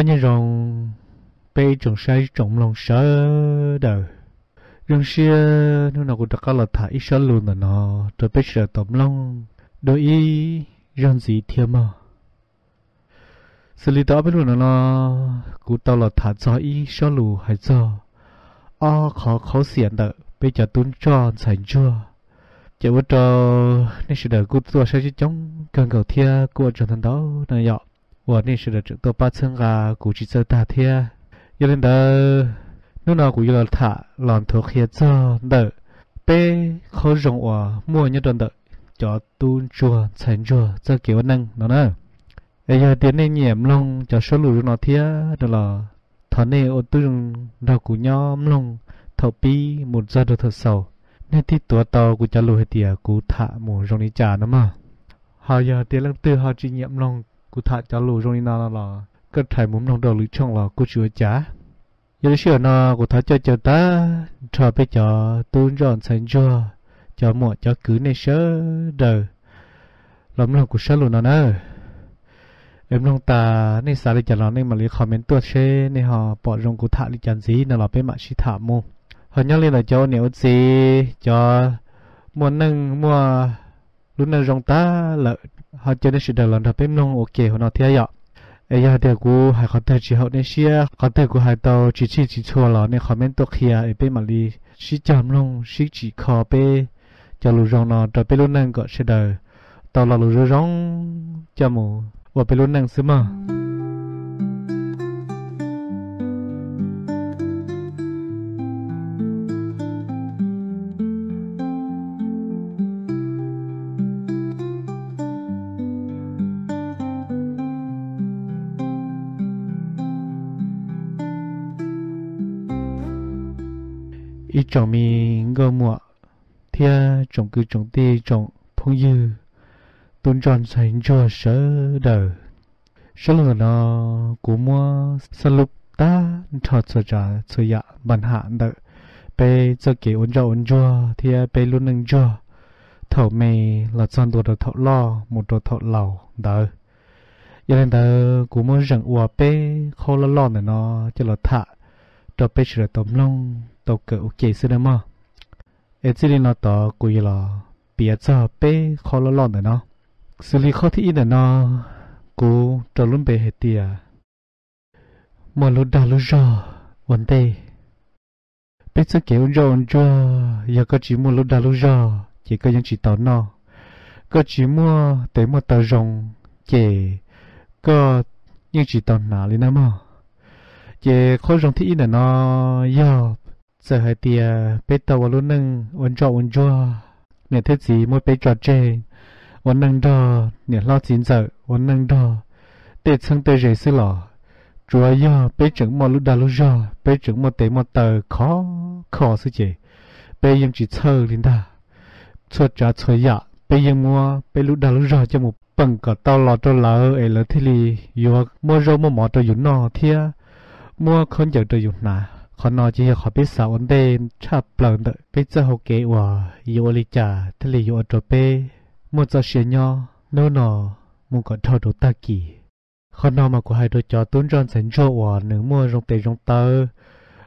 bao nhiêu rồng bây trồng sai trồng lòng sợ đời rừng xia nó nào cũng đặt cả là thải sợ luôn là nó rồi bây giờ tóm lòng đôi ý rằng gì thêm mà xử lý đó bây luôn là nó cũng tao là thả cho ý sợ lù hay cho o khó khó xiển đợi bây giờ tuân cho thành chưa chỉ có cho nên sự đời cũng tua sẽ chứ chống cần cầu thia của trường thành đó này dọ 我那时的整个八层啊，估计在大天，有人的，那那估计了他，浪头黑着的，被好容我摸一段的，叫蹲着、沉着，这给我弄哪能？哎呀，点那年龙叫收入那天的了，他那我都用那股 nhóm 龙，头皮木扎的头手，那地多到股叫路黑地啊，股他木容易夹的嘛。好呀，点冷对好经验龙。กูถ่ายจ้าลูรงนี้นานละก็ถ่ายมุมทองเดาหรือช่องละกูช่วยจ้ายังเชื่อนะกูถ่ายจ้าจ้าตาชอบไปจ้าตุ้นร้อนเซนจ้าจ้าหมดจ้าคือในเชื่อเดอลำลองกูเชื่อลูนะเนอะเอ็มลงตาในสาริจันเราในมาลีคอมเมนต์ตัวเช่ในหอปอดรงกูถ่ายลิจันซีนั่นเราไปมาชิถามมูหอยเลยละเจ้าเหนียวซีจ้ามัวนึ่งมัวลุ้นในรองตาละ họ chơi nên sự đầu lần đầu bếp nông ok họ nói thế ạ ấy giờ thì cô hay có thể chỉ học nên xia có thể cô hay tàu chỉ chỉ chỉ chua là nên comment tốt kia ấy bên mà đi chỉ chậm luôn chỉ chỉ khó bê cho lù rong nó cho bê luôn năng gọi sẽ đời tàu là lù rong cho mù và bê luôn năng xí mà chồng mi ngơ mùa thia chồng cứ chồng ti chồng phong dư tôn tròn sánh cho sở đời sở lửa nó của mua sân lục ta cho cho cho cho ya bản hạ đợi bây cho kể ôn cho ôn cho thia bây luôn nâng cho thầu mày là chọn đồ đồ thọ lo một đồ thọ lầu đợi giờ nên tờ cũng muốn rằng uape khâu lo lo này nó cho là thả cho bây giờ tấm lông tàu cựu kể sự đó mà ở chỉ nó tàu cùi là bịa cho bê, khó lo lo nữa nó xử lý khó thì ít nó cố trở luôn bé hết tiệt mà lúc đó lúc đó vấn đề biết sao kiểu rồi cho giờ có chỉ mua lúc đó lúc đó chỉ có những chỉ tàu nó có chỉ mua tới một tàu rồng chỉ có những chỉ tàu nào lên mà chỉ khó rồng thì ít nó giờ giờ hai tia bé tàu vào lúc nâng ôn cho ôn cho nè thế gì mỗi bé trò chơi ôn nâng đo nè lo chín giờ ôn nâng đo tê chân tê rể sư lò chúa yo bé trưởng mò lúc đà lúc do bé trưởng mò tế mò tờ khó khó sư chị bé em chỉ thơ đến ta thơ trả thơ dạ bé em mua bé lúc đà lúc do cho một bằng cả tàu lò cho lỡ ế lỡ thế li yo mua rau mua mò cho dũng nọ thia mua con giờ cho dũng nào họ nói chỉ họ biết sao ổn bên cha bận đợi biết giờ học kế hòa yêu lý trả thế là yêu trộm bé một giờ xế nhỏ nô nọ muốn có thâu đồ ta kỳ họ nói mà của hai đôi cho tuấn rong sánh cho hòa nửa mua rong tề rong tơ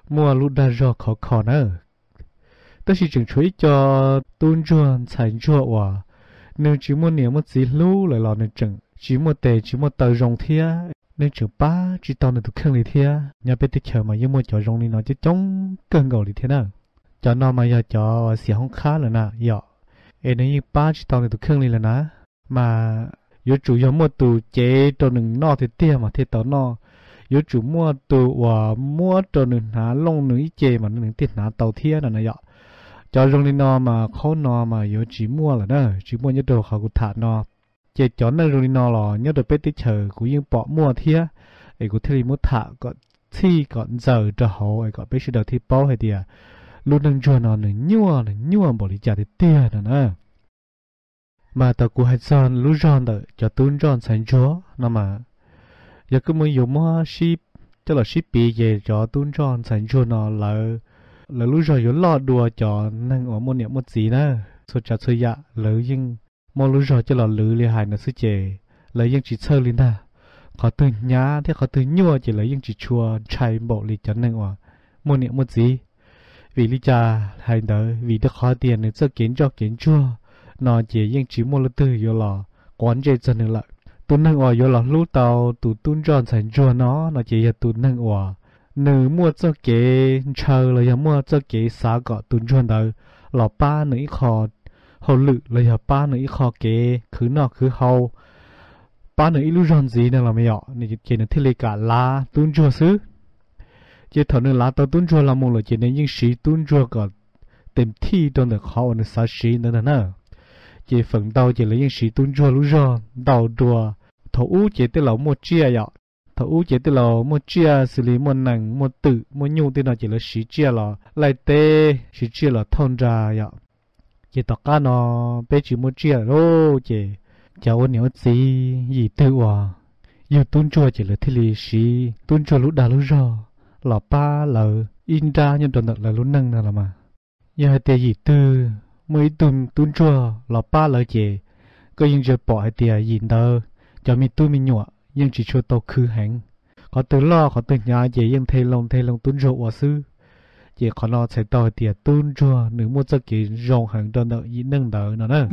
mua lúc đã rò khó khó nữa tất chỉ chừng chuối cho tuấn rong sánh cho hòa nếu chỉ muốn niệm một gì lưu lại lo nên chừng chỉ một tề chỉ một tờ rong thia nên chữ ba chỉ toàn là được khăn lý thế nhà bên tích chờ mà yêu mua cho rong đi nó chứ chống cơn gầu lý thế nào cho nó mà giờ cho xỉa không khá là nà giờ em nói ba chỉ toàn là được khăn lý là nà mà yêu chủ yêu mua tù chế cho đừng no thì tiền mà thì tao no yêu chủ mua tù và mua tao đừng há lông nữ chế mà đừng tiền há tàu thiên là nà giờ cho rong đi nó mà khó nó mà yêu chỉ mua là đó chỉ mua nhất đồ khảo cụ thả nó chỉ cho nó rồi nó lò nhớ được bé tí chờ cũng như bỏ mua thia ấy của thấy muốn thả có thi còn giờ cho hậu ấy có bé sự đầu thi bao hay tiệt à. luôn đang cho nó nữa nhiêu nữa nhiêu bỏ đi trả thì tiệt nữa nè mà tao của hay son lúc chọn được cho tuấn chọn sáng chúa nó mà giờ cứ muốn dùng mua ship cho là ship bị về cho tuấn chọn sáng chúa nó là là lúc chọn dùng lo đùa cho năng ở một niệm một gì nữa số trả số dạ lỡ nhưng mò lũ rồi cho lọ lử li hài nó sư chế lấy dân chỉ sơ lên ta có từ nhá thế có từ nhua chỉ lấy dân chỉ chua chạy bộ li chấn nâng hòa mua niệm một gì vì lý cha hay đỡ vì đã khó tiền nên sẽ kiến cho kiến chua nó chỉ dân chỉ mua lỡ từ vô lò quán chế chân nữa lại tụi nâng hòa vô lò lũ tàu tụi tuôn tròn sành chua nó nó chỉ là tụi nâng hòa nữ mua cho kế chờ là mua cho kế xá gọ tuôn tròn đầu lọ ba nữ khó họ lự là họ ba nữa khó kế cứ nọ cứ hầu ba nữa lưu ròn gì nè là mày ạ này chỉ nó thiết lấy cả lá tuôn chùa xứ chỉ thằng nữa lá tao tuôn chùa là một là chỉ nên những sĩ tuôn chùa cả tìm thi trong được họ nó xa sĩ nữa nè chỉ phần đầu chỉ là những sĩ tuôn chùa lưu ròn đầu đùa thầu u chỉ tới lẩu một chia ạ thầu u chỉ tới lẩu một chia xử lý một nặng một tự một nhu tới nó chỉ là sĩ chia là lại tê sĩ chia là thon ra ạ chỉ tao cá nó bé chỉ muốn chia lô chỉ cháu ôn nhiều gì gì tự à yêu tuân chùa chỉ là thi lì xí tuân chùa lúc đã lúc rồi lọ ba lợ in ra nhân tuần là lúc nâng là mà giờ tiền gì tư mới tuần tuân chùa lọ ba lợ chỉ có những giờ bỏ tiền gì đâu cho mình tu mình nhọ nhưng chỉ cho tao khứ hẳn có từ lo có từ nhà chỉ nhưng thầy lòng thầy lòng tuân chùa sư chỉ có nó sẽ tạo tiền tuôn chua nếu mua cho cái dòng hàng cho đợi ý nâng đỡ nó nữa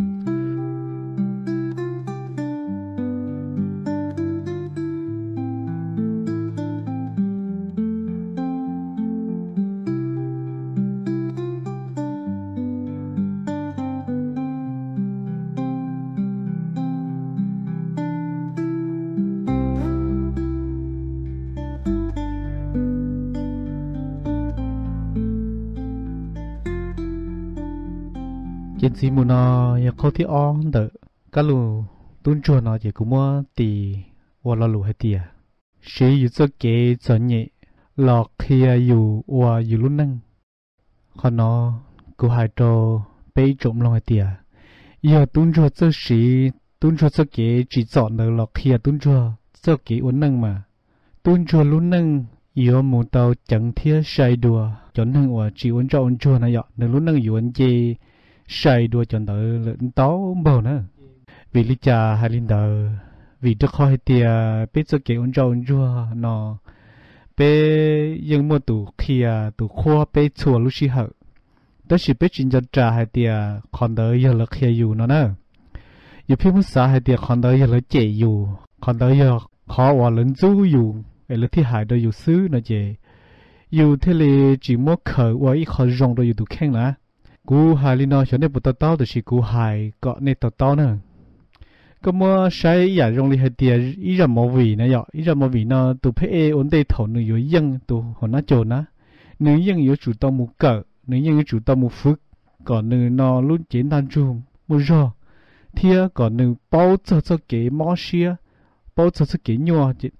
chiến sĩ mua nó nhà khó thì on đỡ các lù tuân chùa nó chỉ cũng mua tì và lo lù hay tìa sẽ yếu cho kế cho nhẹ lọ kia yếu và yếu luôn năng còn nó cứ hai trò bê trộm lòng hay tìa giờ tuân chùa cho sĩ tuân chùa cho kế chỉ chọn được lọ kia tuân chùa cho kế uốn năng mà tuân chùa luôn năng yếu mù tàu chẳng thiết sai đùa chọn năng và chỉ uốn cho uốn chùa này ạ nếu luôn năng yếu uốn chê sai đua chọn tờ lẫn táo bờ nữa vì lý cha hai linh tờ vì trước khỏi tia biết cho kể ôn rau rua nó bé nhưng mà tụ kia tụ khoa bé chùa lúc xí hậu đó chỉ biết chính cho trà hai tia còn đỡ giờ là kia dù nó nữa giờ phía mức xã hay tia còn đỡ giờ là chạy dù còn đỡ giờ khó hòa lẫn du dù ấy là thi hại đỡ dù xứ nó chị dù thế là chỉ muốn khởi hòa ít khó rong đỡ dù tụ khen là cú hai linh nó cho nên bút tao thì chỉ cú hai có nên tao tao nữa có mua sai giả rong li hai tiền ý ra mò vị này vậy ý ra mò vị nó tụ phê ổn định thổ nữ yếu dân tụ họ nó chỗ nó nữ dân yếu chủ tao một cỡ nữ dân yếu chủ tao một phước còn nữ nó luôn chiến tan chung một rò thì còn nữ bao cho cho cái mò xia bao cho cho cái nhua chị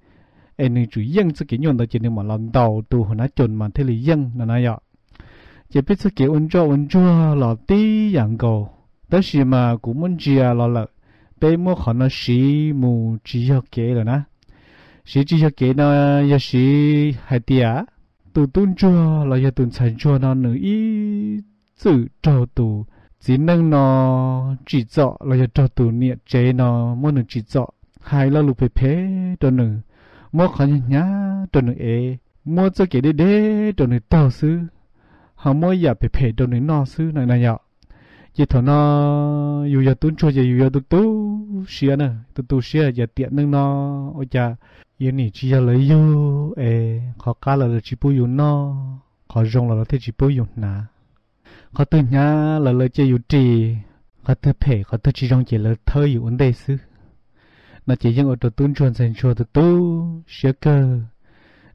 em nữ chủ dân sẽ cái nhua đó chỉ nên mà làm đầu tụ họ nó chồn mà thế là dân là này vậy chỉ biết sự kiểu ôn cho ôn cho là tí dạng cầu đó là mà cũng muốn chỉ là là bé mua khó nó xí mù chỉ cho kế rồi nè xí chỉ cho kế nó giờ xí hai tia tụ tuôn cho là giờ tuôn sản cho nó nữa ý tự cho tụ chỉ năng nó chỉ dọ là giờ cho tụ niệm chế nó muốn nó chỉ dọ hai là lụp phê phê cho nữa mua khó nhá cho nữa ế mua cho kế đi đế cho nữa tao xứ họ mỗi giờ phải phải đồ nữa nọ xứ này này nhở chỉ thọ nó dù giờ tuấn cho giờ dù giờ tu tu xia nè tu tu xia giờ tiện nâng nó ôi cha yên nỉ chỉ giờ lấy yêu ê khó cá là chỉ bù dùng nó khó rong là thế chỉ bù dùng nà khó tu nhá là lời chơi dùng trì khó tu phê khó tu chỉ rong chỉ là thơ dùng vấn đề xứ nó chỉ riêng ở tu tuấn cho sen cho tu tu xia cơ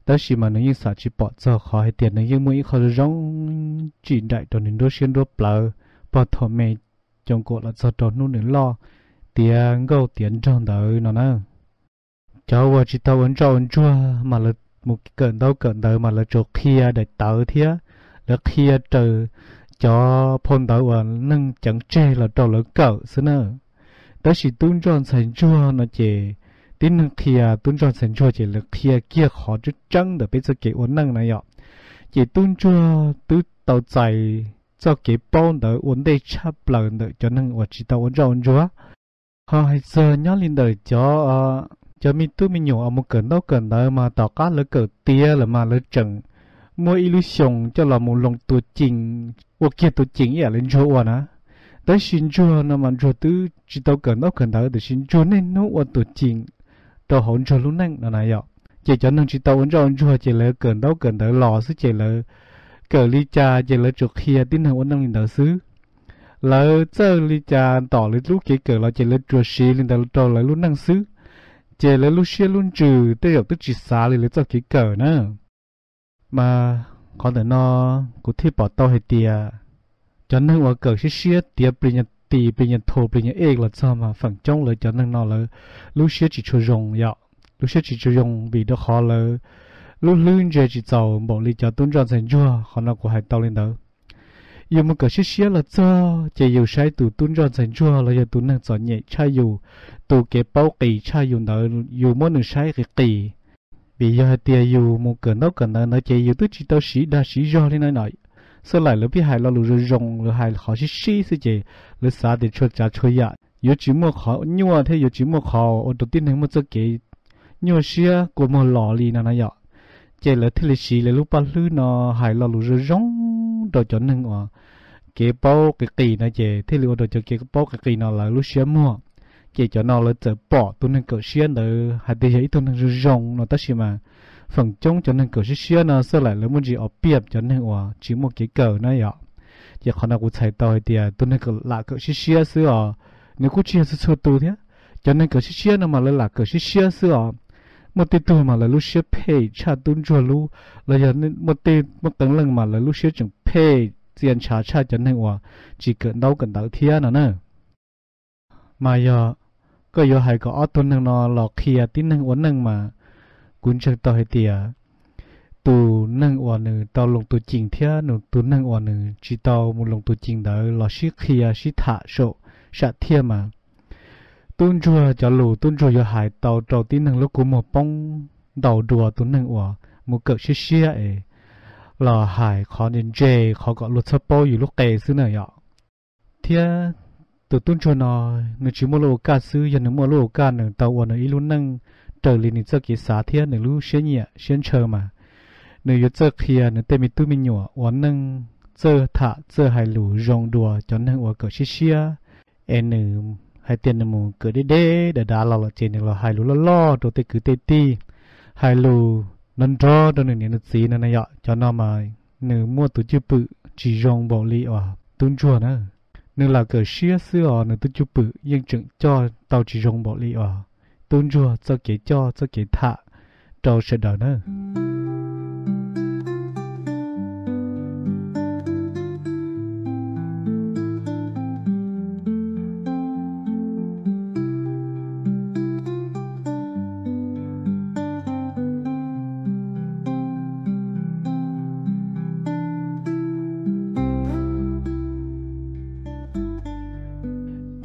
đó chỉ mà nó như sợ chỉ bỏ giờ khó hay tiền nó như mỗi khó rong chỉ đại cho nên đôi xuyên đôi bờ bỏ thọ mẹ trong cổ là sợ tròn nút nên lo tiền gạo tiền trong đời nó nè cháu và chị tao vẫn tròn chua mà là một cái cận đâu cận đời mà là chỗ kia để tớ thía là kia trừ cho phong tớ và nâng chẳng che là trò lỡ cậu xứ nè đó chỉ tung tròn thành chua nó chỉ tin năng thìa tuân cho sẵn cho chỉ là thìa kia khó chứ chân để bây giờ cái ổn năng này ạ chỉ tuân cho tứ tàu chạy cho cái bao đỡ ổn đây chắp lờ đỡ cho năng uốn chỉ tàu ổn rau uốn chúa họ hay giờ nhớ lên đời cho cho mình tu mình nhổ ở một cẩn đâu cẩn đó mà tàu cá lỡ cỡ tia là mà lỡ chừng mua illusion cho là một lòng tu chỉnh ô kia tu chỉnh ở lên chỗ uốn á tới xin cho nó mà chúa tứ chỉ tàu cẩn đâu cẩn đó để xin cho nên nó ổn tu chỉnh tôi hỗn cho lúc nãy là này ạ chỉ cho nên chỉ tôi hỗn cho hỗn cho chỉ là cần đâu cần tới lò xứ chỉ là cờ ly trà chỉ là chuột kia tin hơn hỗn năng lên đầu xứ là chơi ly trà tỏ lấy lúc chỉ cờ là chỉ là chuột xì lên đầu trò là lúc năng xứ chỉ là lúc xia luôn trừ tới học tức chỉ xa lên lấy cho chỉ cờ nữa mà còn tới nó cũng thi bỏ tao hay tiệt cho nên bình nên ว่าเกิดเชี่ยเตี้ยปริญญา bị bị nhận thù bị nhận ế là sao mà phản chống lại cho nên nó là lúc xưa chỉ cho dùng ya lúc xưa chỉ cho dùng vì đó khó là lúc lưng chơi chỉ giàu bỏ lý cho tuân tròn thành chua họ nó của hai tao lên đó yêu mà cả xưa xưa là cho chỉ yêu sai tụ tuân tròn thành chua là giờ tụ năng giỏi nhẹ chai yêu tụ kế bao kỳ chai yêu nợ yêu mỗi nửa sai cái kỳ vì giờ tiệt yêu một cỡ nấu cỡ nợ nó chỉ yêu tức chỉ tao xí đa xí do lên nói nói sau lại lỡ bị hại lo lù rồi rồng rồi hại khó chỉ xí xí chị lỡ xả để cho cha chơi ya yếu chỉ mua khó nhua thế yếu chỉ mua khó ở đầu tiên thấy một số cái nhua xưa của một lọ lì nào nào ya chị lỡ thế là xí lỡ lúc ba lư nó hại lo lù rồi rồng đồ cho nâng à cái bao cái kỳ này chị thế là đầu cho cái bao cái kỳ nào là lúc xia mua chị cho nó là chờ bỏ tôi nên cỡ xia nữa hại để ấy tôi nên rồi nó tất nhiên mà phần chống cho nên cờ sĩ xia nó sẽ lại lấy muốn gì ở biệt cho nên hòa chỉ một cái cờ nó vậy giờ họ nào cũng thấy tôi thì à, tôi nên cờ là cờ sĩ xia xưa ở nếu cũng chia sự tu thế cho nên cờ sĩ xia nó mà lấy là cờ sĩ xia xưa một tí tuổi mà là lúc xia phê cha tuân cho lu là giờ nên một tí một tầng lần mà là lúc xia chẳng phê tiền cha cha cho nên hòa chỉ cần đau cần đau thiên nữa nữa mà giờ ก็อยู่ให้ก็ออตัวหนึ่งนอหลอกเคลียร์ที่หนึ่งวันหนึ่งมา cún chân tao hết tiệt, à, tu nâng ổn nữ tao lòng tu chính thiệt, nữ tu nâng ổn nữ chỉ tao một lòng tu chỉnh đó là sĩ khía sĩ thả số sát thiệt mà tuân chùa cho lù tuân chùa giờ hải tàu trầu tí nâng lúc của một bông đầu đùa tuân nâng ổn một cực sĩ sĩ ấy là hải khó nên chê khó gọi luật sắp bó dù lúc kề xứ này ạ Thiệt, tu tuân chùa nói, người chỉ mua lô ca xứ giờ nó mua lô ca nữa tàu ổn nữ ý luôn nâng trở lên những cái xá thiên những lưu xuyên nhẹ xuyên chờ mà nếu như kia nếu tên mình tu mình nhỏ uốn nâng chơi thả chơi hai lũ rong đùa cho nên uốn cỡ xí xia em nữ hai tiền nữ mù cỡ đê đê để đá lò lò trên là hai lũ lo lo đồ tê cứ tê tì hai lũ nâng trò đồ nữ nữ xí nè nè yọ cho nó mà nữ mua tụ chư bự chỉ rong bỏ lì ở tuôn chùa nữa nếu là cỡ xia xưa nữ tụ chư bự nhưng chừng cho tàu chỉ rong bỏ lì ở tôn rùa cho kỹ cho cho kỹ thạ trâu sẽ đỡ nữa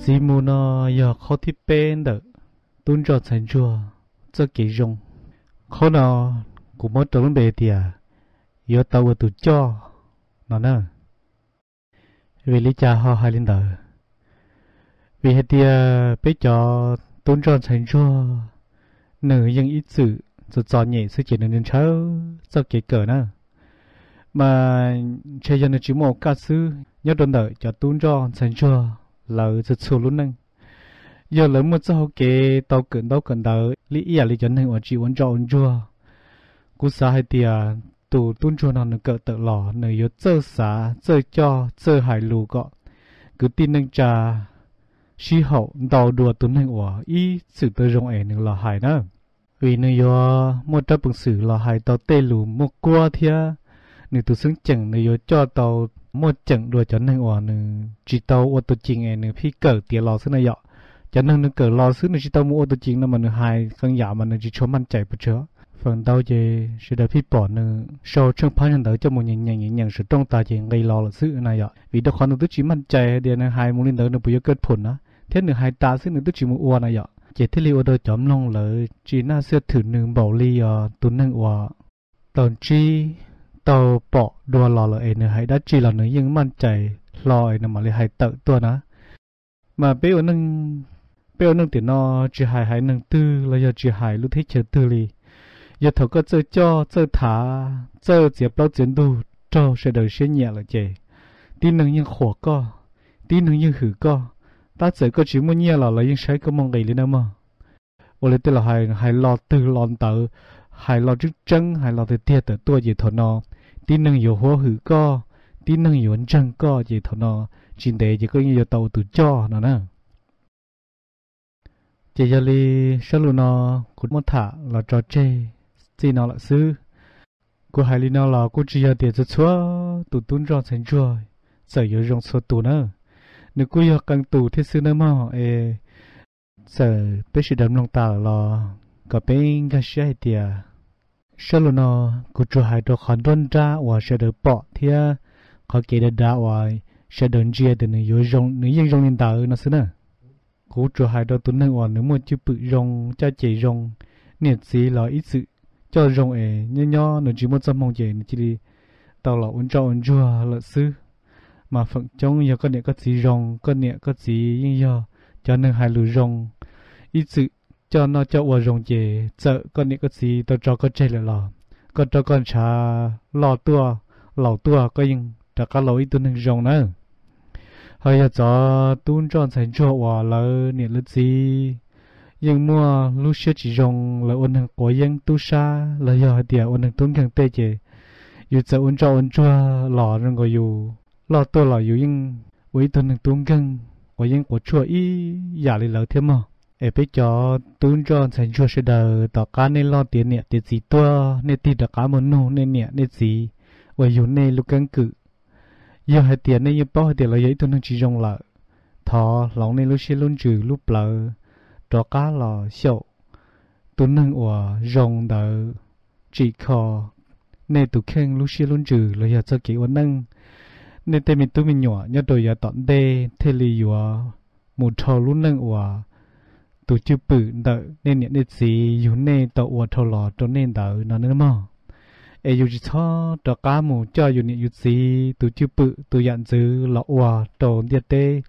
Simuno yo khotipendo tôn cho thành chùa rất kỹ dùng khó nào cũng mất trốn bề thì à yếu tàu ở tụ cho nó nè vì lý cha họ hai linh đời vì hết thì à, biết cho tôn cho thành chùa nữ nhưng ít sự rồi cho nhẹ sự chỉ nên cháu rất kỹ cỡ nè mà chơi dân chỉ một ca sư nhớ đơn đời cho tôn cho thành chùa là sự sửa luôn nâng giờ lớn một sau kế tàu cần tàu cần đầu lý ý là lý dân hành ở chỉ uống cho ổn chưa? cú xã hay tiề tù tuôn chua nó cỡ tự lò nơi yếu chơ xã chơ cho chơ hải lù gọ cứ tin nâng trà sĩ hậu đào đùa tuấn hành ở ý sự tự rộng ẻ nâng lò hải nữa vì nơi yếu một trăm bằng sử lò hải tàu tê lù một qua thia nữ tụ xứng chẳng nơi yếu cho tàu một chẳng đùa chấn hành ở nữ chỉ tàu ô tô chỉnh ẻ nữ phi cỡ tiề lò xứng này dọ จันนั่งนึกเกิดรอซื้อนึกจะต้องมู้ตัวจริงนั่นมันนึกหายสังยามันนึกจะชมมันใจปะเชอะฝันเต้าเจสุดาพี่ปอนึกชอเช่างพันยันเดิอจะมึงยังยังยังยังสุดตรงตาเจงไงรอละซื้อนายอ่ะวิธีความนึกตัวจริงมันใจเดียนึกหายมูลนิธิเนี่ยปุยเกิดผลนะเท่านึกหายตาซื้อนึกตัวจริงมู้อ้วนนายอ่ะเจที่เรียกว่าโดยจอมลงเลย จีน่าเสื้อถือหนึ่งเ่าลีอ่ะตุนนงอว่าตอนจีเต่าปอดัวรอเลยเนื้อหายได้จีหอังนึกยังมั่นใจ รอไอ้นั่นมาเลยหายเต๋อตัวนะ มาเป๋อหนึ่ง bây nâng tiền nó chỉ hài hài nâng tư là giờ chỉ hài lúc thế chờ tư li giờ thầu có chơi cho chơi thả chơi dẹp bao chiến đu cho sẽ đời sẽ nhẹ là chè tin nâng nhưng khổ co tin nâng nhưng hử co ta chơi có chỉ muốn nhẹ là là nhưng sẽ có mong ngày lên mà ô lê tên là hài hài lo tư lon tự hài lo trước chân hài lo từ tiệt từ tua gì thầu nó tin nâng hiểu hoa hử co tin nâng hiểu chân co gì thầu nó chỉ để chỉ có như tàu từ cho nó nè chỉ giờ li sơ lù nó cũng muốn thả là trò chơi gì nó là sư của hai li nó là cũng chỉ giờ tiền cho chúa tụ tún rong thành rồi sở hữu rong số tụ nữa nếu cô giờ càng tụ thì sư nó mà ê sở bé sự đầm lòng ta là cả bên cái xe thì sơ lù nó cũng cho hai đồ khó đơn ra và sẽ được bỏ thì khó kể được đã và sẽ đơn chia từ nơi rong nơi rong lên ta nó sư nữa cố trở hai đó tuấn năng oan nếu mà chưa bự rong cha chạy rong nhiệt gì là ít sự cho rong ẻ nho nho nó chỉ một trăm mong chế nó chỉ đi tàu là uống cho uống chua là sư mà phận trong giờ có niệm có gì rong có niệm có gì nhưng giờ cho nên hai lũ rong ít sự cho nó cho uống rong chế sợ có niệm có gì tàu cho có chơi lại lò có cho con trả lò tua lò tua có nhưng trả cả lỗi tuấn năng rong nữa hơi giờ cho tuôn tròn thành chỗ và lỡ niệm lứt gì nhưng mua lúc xưa chỉ dùng là ôn hàng của dân tu sa là giờ tiệt ôn hàng tuôn càng tê chế dù cho ôn cho ôn chua lò rồi gọi dù lò tôi lò dù nhưng với tuôn hàng tuôn càng của dân của chua y giả lì lỡ thêm mà ở bây giờ tuôn tròn thành chua sẽ đờ tỏ cá nên lo tiền niệm tiền gì tua nên tiền tỏ cá muốn nô nên niệm nên gì và dù nên lúc càng cự giờ hai tiền này giờ bao hai tiền là giấy tôi đang chỉ dùng lại thọ lòng này lúc xí luôn chữ lúc lợ trò cá lò xậu tôi đang ở dùng đỡ chỉ khó nên tôi khen lúc xí luôn chữ là giờ cho kỹ vấn năng nên tên mình tôi mình nhỏ nhớ tôi giờ tận đây thế li ở một thọ luôn đang ở tôi chưa bự đỡ nên những cái gì dù nên tôi ở thọ lò tôi nên đỡ nó nữa mà ai dù chỉ cho cho cá mù cho dù nhị dù gì từ chưa bự từ nhận dữ lọ hòa trộn đi tê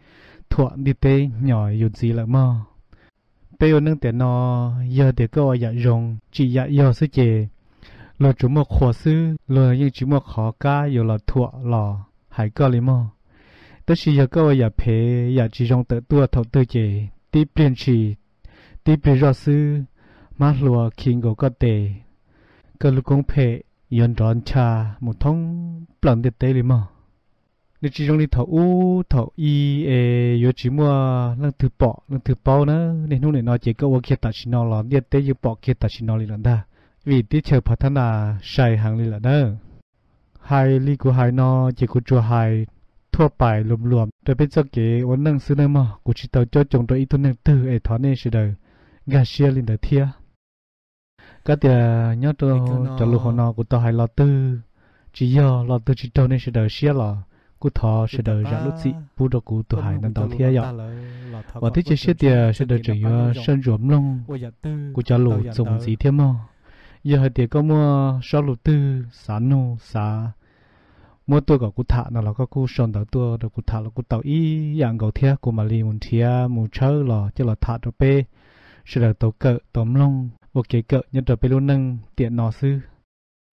thuận đi tê nhỏ dù gì là mơ bây giờ nâng tiền nó giờ để có nhận rồng chỉ nhận giờ sư chè lo chú một khổ sư lo nhưng chú một khó cá dù là thuận lò hải cơ lý mơ tất nhiên giờ có nhận phê nhận chỉ dùng tự tua thầu tư chế đi biến chỉ đi biến rõ sư mà lùa kinh gỗ có tề cơ lục công phê yên tròn cha một thông plan tiệt tế lì mà nếu chỉ trong đi thầu u thầu y e yo chỉ mua lăng thứ bỏ lăng thứ bao nữa nên hôm nay nói chỉ có uống kia ta chỉ nó là tiệt tế yêu bỏ kia ta chỉ nó lì lần ta vì tí chờ phát thanh là sai hàng lì là nữa, hai ly của hai nó chỉ của chùa hai thua bài lùm lùm rồi bên sau kể, uống năng sư nơi mà của chỉ tàu cho chồng rồi ít tuần năng từ e thoát nên sự đời gà xe lên được thiêng cái thì ờ, nhớ cho cho lúc hồi nào của tao hay lo tư chỉ do lo tư chỉ cho nên sẽ đợi xia là cú thọ sẽ đợi ra lúc gì bù đồ cú tụ hải nên tàu thiên dọc và thế chỉ xia ờ, thì sẽ đợi chỉ ờ, sân ruộng luôn cú cho lũ dùng gì thêm mà giờ thì có mua sáu lũ tư xá nu xá mua tôi có cú thọ nào là có cú sơn đầu tôi rồi cú thọ là cú tàu y dạng gạo thiên cú mà li muốn thiên muốn chơi là chứ là thả rồi pe sẽ đợi tàu cỡ tóm luôn một kế cỡ nhận trở bê lô nâng tiện nó sư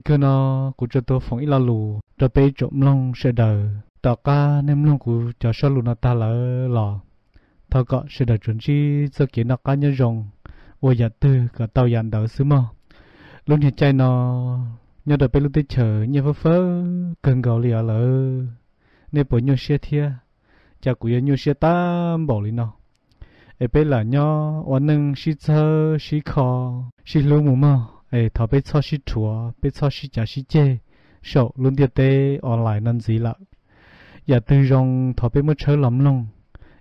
cơ nó của cho tôi phóng ít lo lù trở bê trộm lông sẽ đờ tỏ ca nem lông của cho sơ lù nó ta lỡ lò thao cọ sẽ đờ chuẩn chi sơ kiến nó ca nhân rồng ôi dạ tư cả tàu dàn đỡ sứ mò lúc hiện chạy nó nhận đợi bê lô tới chờ nhớ phơ phơ cần gạo lìa lỡ nên bố nhớ xe thia cha của nhớ xe ta bỏ lì nó ai bây là nhau và nâng xí thơ xí khó xí lưu mồm, mờ ai thọ bây cho sĩ chúa bây cho sĩ trả sĩ chê sợ luôn tiệt tê online nên gì lạ giờ dạ từ rong thọ bây mất chơi lắm lòng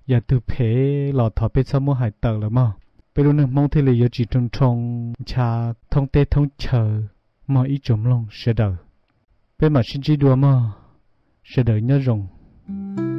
giờ dạ từ phế lọ thọ bây cho mua hải tờ là mà, bây luôn nâng mong thì lì giờ chỉ trong trong cha thông tê thông chờ mà ý chấm lông sẽ đợi bây mà xin chỉ đùa mà sẽ đợi nhớ rồng